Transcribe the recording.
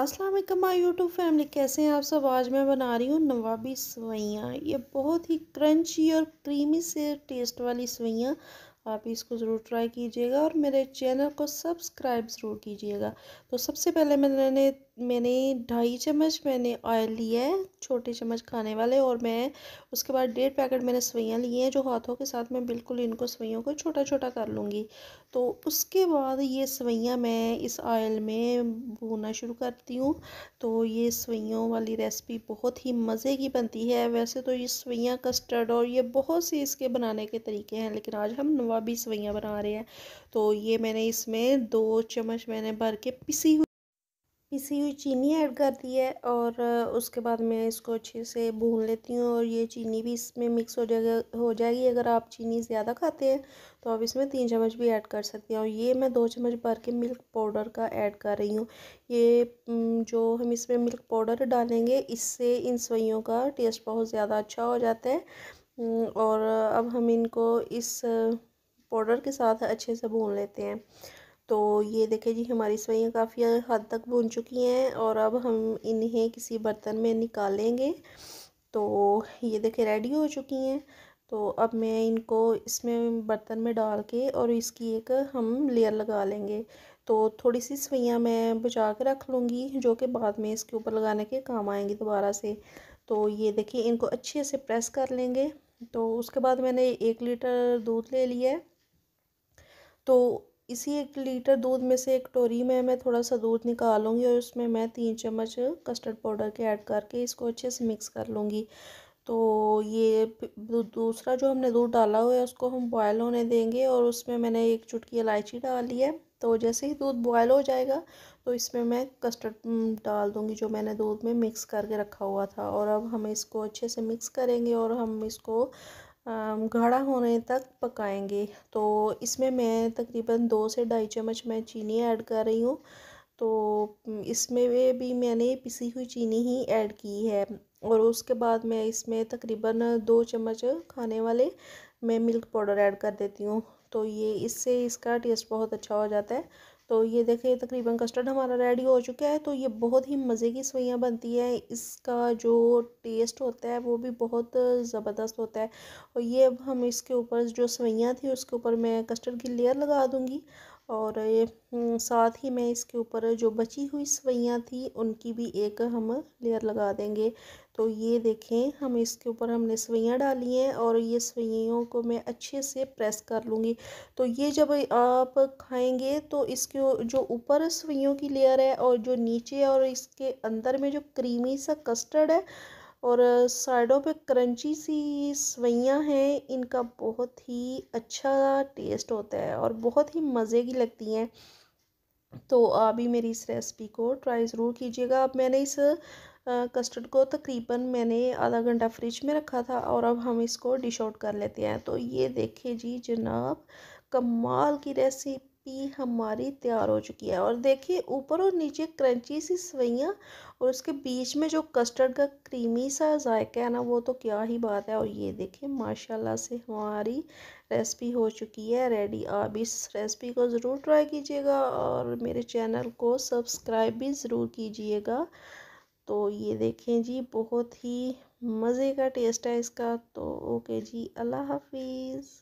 Aslam YouTube family कैसे हैं आप सब आज मैं बना रही हूँ नवाबी सवैयाँ ये बहुत ही क्रंची और क्रीमी से टेस्ट वाली सवैयाँ आप इसको ज़रूर ट्राई कीजिएगा और मेरे चैनल को सब्सक्राइब ज़रूर कीजिएगा तो सबसे पहले मैंने मैंने ढाई चम्मच मैंने ऑयल लिया है छोटे चम्मच खाने वाले और मैं उसके बाद डेढ़ पैकेट मैंने सवैयाँ लिए हैं जो हाथों के साथ मैं बिल्कुल इनको सवैयों को छोटा छोटा कर लूँगी तो उसके बाद ये सवैयाँ मैं इस ऑयल में भूनना शुरू करती हूँ तो ये सवैयों वाली रेसिपी बहुत ही मज़े की बनती है वैसे तो ये सवैयाँ कस्टर्ड और ये बहुत से इसके बनाने के तरीके हैं लेकिन आज हम नवाबी सवैयाँ बना रहे हैं तो ये मैंने इसमें दो चम्मच मैंने भर के पिसी हुई पिसी हुई चीनी ऐड कर दी है और उसके बाद मैं इसको अच्छे से भून लेती हूँ और ये चीनी भी इसमें मिक्स हो जाएगा हो जाएगी अगर आप चीनी ज़्यादा खाते हैं तो आप इसमें तीन चम्मच भी ऐड कर सकते हैं और ये मैं दो चम्मच भर के मिल्क पाउडर का ऐड कर रही हूँ ये जो हम इसमें मिल्क पाउडर डालेंगे इससे इन सवैयों का टेस्ट बहुत ज़्यादा अच्छा हो जाता है और अब हम इनको इस पाउडर के साथ अच्छे से भून लेते हैं तो ये देखें जी हमारी सवैयाँ काफ़ी हद तक बुन चुकी हैं और अब हम इन्हें किसी बर्तन में निकालेंगे तो ये देखें रेडी हो चुकी हैं तो अब मैं इनको इसमें बर्तन में डाल के और इसकी एक हम लेयर लगा लेंगे तो थोड़ी सी सवैयाँ मैं बचा के रख लूँगी जो कि बाद में इसके ऊपर लगाने के काम आएंगी दोबारा से तो ये देखिए इनको अच्छे से प्रेस कर लेंगे तो उसके बाद मैंने एक लीटर दूध ले लिया है तो इसी एक लीटर दूध में से एक टोरी में मैं थोड़ा सा दूध निकालूंगी और उसमें मैं तीन चम्मच कस्टर्ड पाउडर के ऐड करके इसको अच्छे से मिक्स कर लूँगी तो ये दूसरा जो हमने दूध डाला हुआ है उसको हम बॉयल होने देंगे और उसमें मैंने एक चुटकी इलायची डाली है तो जैसे ही दूध बॉयल हो जाएगा तो इसमें मैं कस्टर्ड डाल दूँगी जो मैंने दूध में मिक्स करके रखा हुआ था और अब हम इसको अच्छे से मिक्स करेंगे और हम इसको गाढ़ा होने तक पकाएंगे तो इसमें मैं तकरीबन दो से ढाई चम्मच मैं चीनी ऐड कर रही हूँ तो इसमें भी मैंने पिसी हुई चीनी ही ऐड की है और उसके बाद मैं इसमें तकरीबन दो चम्मच खाने वाले मैं मिल्क पाउडर ऐड कर देती हूँ तो ये इससे इसका टेस्ट बहुत अच्छा हो जाता है तो ये देखिए तकरीबन कस्टर्ड हमारा रेडी हो चुका है तो ये बहुत ही मज़े की सवैयाँ बनती है इसका जो टेस्ट होता है वो भी बहुत ज़बरदस्त होता है और ये अब हम इसके ऊपर जो सवैयाँ थी उसके ऊपर मैं कस्टर्ड की लेयर लगा दूँगी और हम्म, साथ ही मैं इसके ऊपर जो बची हुई सवैयाँ थी उनकी भी एक हम लेयर लगा देंगे तो ये देखें हम इसके ऊपर हमने सवैयाँ डाली हैं और ये सवैयों को मैं अच्छे से प्रेस कर लूँगी तो ये जब आप खाएंगे तो इसके जो ऊपर सवैयों की लेयर है और जो नीचे और इसके अंदर में जो क्रीमी सा कस्टर्ड है और साइडों पे क्रंची सी सवैयाँ हैं इनका बहुत ही अच्छा टेस्ट होता है और बहुत ही मज़े की लगती हैं तो आप भी मेरी इस रेसिपी को ट्राई ज़रूर कीजिएगा अब मैंने इस कस्टर्ड को तकरीबन मैंने आधा घंटा फ्रिज में रखा था और अब हम इसको डिश आउट कर लेते हैं तो ये देखिए जी जनाब कमाल की रेसिपी रेसिपी हमारी तैयार हो चुकी है और देखिए ऊपर और नीचे क्रंची सी सवैयाँ और उसके बीच में जो कस्टर्ड का क्रीमी सा जायका है ना वो तो क्या ही बात है और ये देखिए माशाल्लाह से हमारी रेसिपी हो चुकी है रेडी आप इस रेसिपी को ज़रूर ट्राई कीजिएगा और मेरे चैनल को सब्सक्राइब भी ज़रूर कीजिएगा तो ये देखें जी बहुत ही मज़े का टेस्ट है इसका तो ओके जी अल्लाह हाफिज़